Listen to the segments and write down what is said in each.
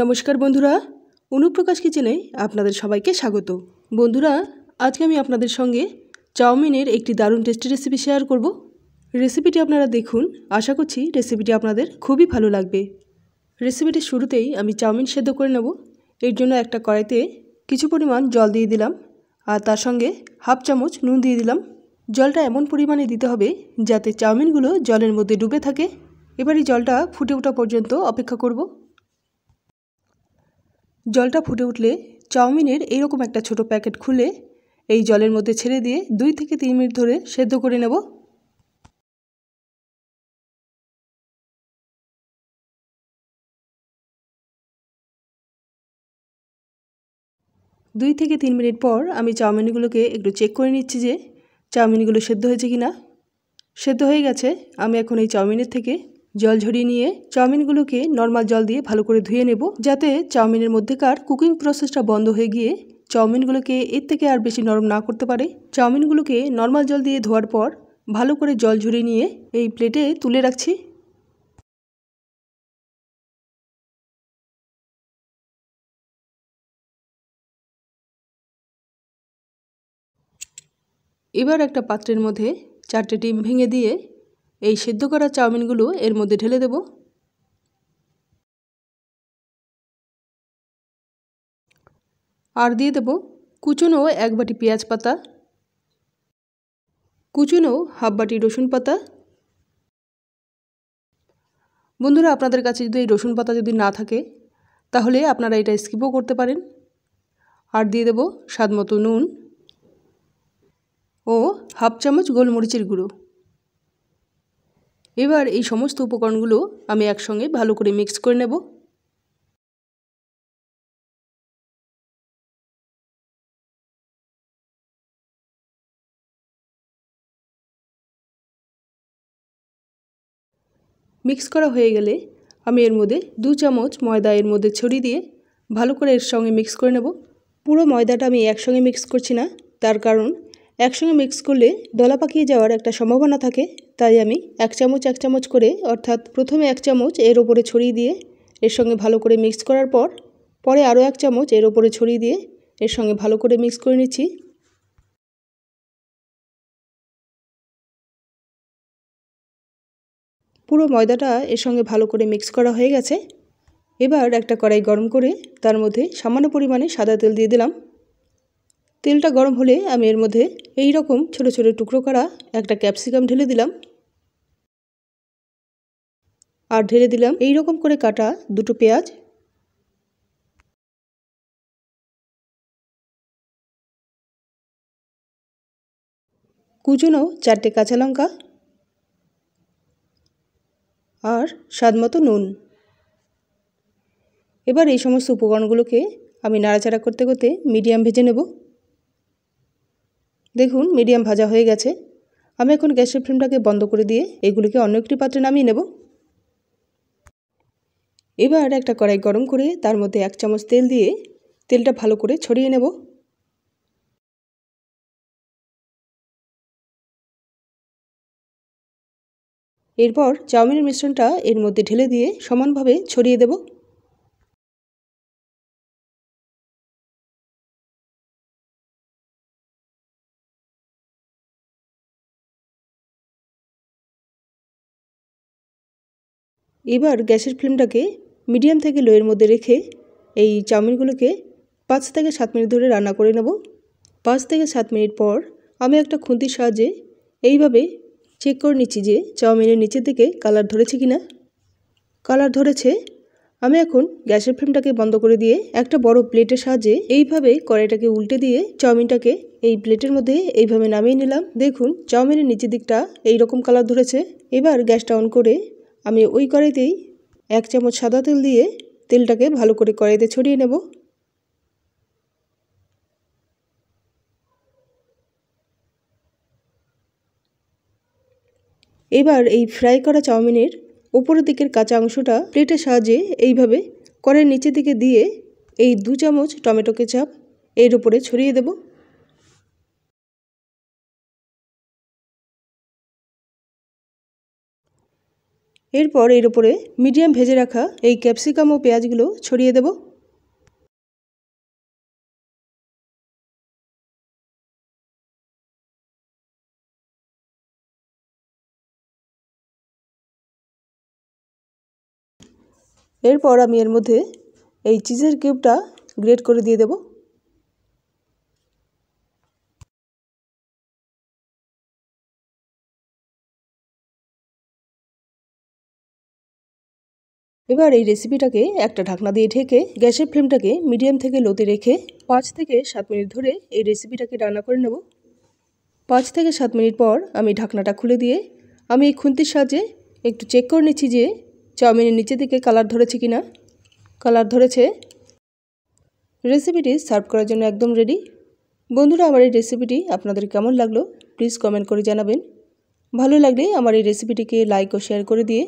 নমস্কার বন্ধুরা অনুপ্রকাশ কিচেনে আপনাদের সবাইকে স্বাগত বন্ধুরা আজকে আমি আপনাদের সঙ্গে চাউমিনের একটি দারুণ টেস্টি রেসিপি শেয়ার করব রেসিপিটি আপনারা দেখুন আশা করছি রেসিপিটি আপনাদের খুবই ভালো লাগবে রেসিপিটি শুরুতেই আমি চাউমিন সেদ্ধ করে নেব এর জন্য একটা কড়াইতে কিছু পরিমাণ জল দিয়ে দিলাম আর তার সঙ্গে হাফ চামচ নুন দিয়ে দিলাম জলটা এমন পরিমাণে দিতে হবে যাতে চাউমিনগুলো জলের মধ্যে ডুবে থাকে এবারই জলটা ফুটে ওঠা পর্যন্ত অপেক্ষা করব জলটা ফুটে উঠলে চাউমিনের এইরকম একটা ছোট প্যাকেট খুলে এই জলের মধ্যে ছেড়ে দিয়ে দুই থেকে তিন মিনিট ধরে সেদ্ধ করে নেব দুই থেকে তিন মিনিট পর আমি চাউমিনগুলোকে একটু চেক করে নিচ্ছি যে চাউমিনগুলো সেদ্ধ হয়েছে কি না সেদ্ধ হয়ে গেছে আমি এখন এই চাউমিনের থেকে জল ঝরিয়ে নিয়ে চাউমিনগুলোকে নর্মাল জল দিয়ে ভালো করে ধুয়ে নেব যাতে চাউমিনের মধ্যেকার কুকিং প্রসেসটা বন্ধ হয়ে গিয়ে চাউমিনগুলোকে এর থেকে আর বেশি নরম না করতে পারে চাউমিনগুলোকে নর্মাল জল দিয়ে ধোয়ার পর ভালো করে জল ঝরিয়ে নিয়ে এই প্লেটে তুলে রাখছি এবার একটা পাত্রের মধ্যে চারটে ডিম ভেঙে দিয়ে এই সিদ্ধ করা চাউমিনগুলো এর মধ্যে ঢেলে দেব আর দিয়ে দেব কুচুনো এক বাটি পেঁয়াজ পাতা কুচুনো হাফ বাটি রসুন পাতা বন্ধুরা আপনাদের কাছে যদি এই রসুন পাতা যদি না থাকে তাহলে আপনারা এটা স্কিপও করতে পারেন আর দিয়ে দেব স্বাদ নুন ও হাফ চামচ গোলমরিচের গুঁড়ো এবার এই সমস্ত উপকরণগুলো আমি একসঙ্গে ভালো করে মিক্স করে নেব মিক্স করা হয়ে গেলে আমি এর মধ্যে দু চামচ ময়দা এর মধ্যে ছড়িয়ে দিয়ে ভালো করে এর সঙ্গে মিক্স করে নেব পুরো ময়দাটা আমি একসঙ্গে মিক্স করছি না তার কারণ একসঙ্গে মিক্স করলে ডলা পাকিয়ে যাওয়ার একটা সম্ভাবনা থাকে তাই আমি এক চামচ এক চামচ করে অর্থাৎ প্রথমে এক চামচ এর ওপরে ছড়িয়ে দিয়ে এর সঙ্গে ভালো করে মিক্স করার পর পরে আরও এক চামচ এর ওপরে ছড়িয়ে দিয়ে এর সঙ্গে ভালো করে মিক্স করে নিচ্ছি পুরো ময়দাটা এর সঙ্গে ভালো করে মিক্স করা হয়ে গেছে এবার একটা কড়াই গরম করে তার মধ্যে সামান্য পরিমাণে সাদা তেল দিয়ে দিলাম তেলটা গরম হলে আমি এর মধ্যে এই রকম ছোট ছোট টুকরো করা একটা ক্যাপসিকাম ঢেলে দিলাম আর ঢেলে দিলাম এই রকম করে কাটা দুটো পেঁয়াজ কুচুনো চারটে কাঁচা লঙ্কা আর স্বাদমতো নুন এবার এই সমস্ত উপকরণগুলোকে আমি নাড়াচাড়া করতে করতে মিডিয়াম ভেজে নেব দেখুন মিডিয়াম ভাজা হয়ে গেছে আমি এখন গ্যাসের ফ্লেমটাকে বন্ধ করে দিয়ে এগুলিকে অন্য একটি পাত্রে নামিয়ে নেব এবার একটা কড়াই গরম করে তার মধ্যে এক চামচ তেল দিয়ে তেলটা ভালো করে ছড়িয়ে নেব এরপর চাউমিনের মিশ্রণটা এর মধ্যে ঢেলে দিয়ে সমানভাবে ছড়িয়ে দেব এবার গ্যাসের ফ্লেমটাকে মিডিয়াম থেকে লোয়ের মধ্যে রেখে এই চাউমিনগুলোকে পাঁচ থেকে সাত মিনিট ধরে রান্না করে নেব পাঁচ থেকে সাত মিনিট পর আমি একটা খুন্তির সাহায্যে এইভাবে চেক করে নিচ্ছি যে চাউমিনের নিচের দিকে কালার ধরেছে কি না কালার ধরেছে আমি এখন গ্যাসের ফ্লেমটাকে বন্ধ করে দিয়ে একটা বড় প্লেটের সাহায্যে এইভাবে কড়াইটাকে উল্টে দিয়ে চাউমিনটাকে এই প্লেটের মধ্যে এইভাবে নামিয়ে নিলাম দেখুন চাউমিনের নিচের দিকটা এই রকম কালার ধরেছে এবার গ্যাসটা অন করে আমি ওই কড়াইতেই এক চামচ সাদা তেল দিয়ে তেলটাকে ভালো করে কড়াইতে ছড়িয়ে নেব এবার এই ফ্রাই করা চাউমিনের উপরের দিকের কাঁচা অংশটা প্লেটের সাহায্যে এইভাবে কড়াইয়ের নিচের দিকে দিয়ে এই দু চামচ টমেটো কেচাপ এর উপরে ছড়িয়ে দেবো এরপর এর উপরে মিডিয়াম ভেজে রাখা এই ক্যাপসিকাম ও পেঁয়াজগুলো ছড়িয়ে দেব এরপর আমি এর মধ্যে এই চিজের কিউবটা গ্রেট করে দিয়ে দেবো এবার এই রেসিপিটাকে একটা ঢাকনা দিয়ে ঢেকে গ্যাসের ফ্লেমটাকে মিডিয়াম থেকে লোতে রেখে পাঁচ থেকে সাত মিনিট ধরে এই রেসিপিটাকে রান্না করে নেব পাঁচ থেকে সাত মিনিট পর আমি ঢাকনাটা খুলে দিয়ে আমি এই খুন্তির সাহায্যে একটু চেক করে নিচ্ছি যে চাউমিনের নিচে থেকে কালার ধরেছে কি না কালার ধরেছে রেসিপিটি সার্ভ করার জন্য একদম রেডি বন্ধুরা আমার এই রেসিপিটি আপনাদের কেমন লাগলো প্লিজ কমেন্ট করে জানাবেন ভালো লাগলে আমার এই রেসিপিটিকে লাইক ও শেয়ার করে দিয়ে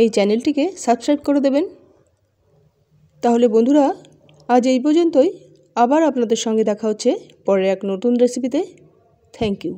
এই চ্যানেলটিকে সাবস্ক্রাইব করে দেবেন তাহলে বন্ধুরা আজ এই পর্যন্তই আবার আপনাদের সঙ্গে দেখা হচ্ছে পরে এক নতুন রেসিপিতে থ্যাংক ইউ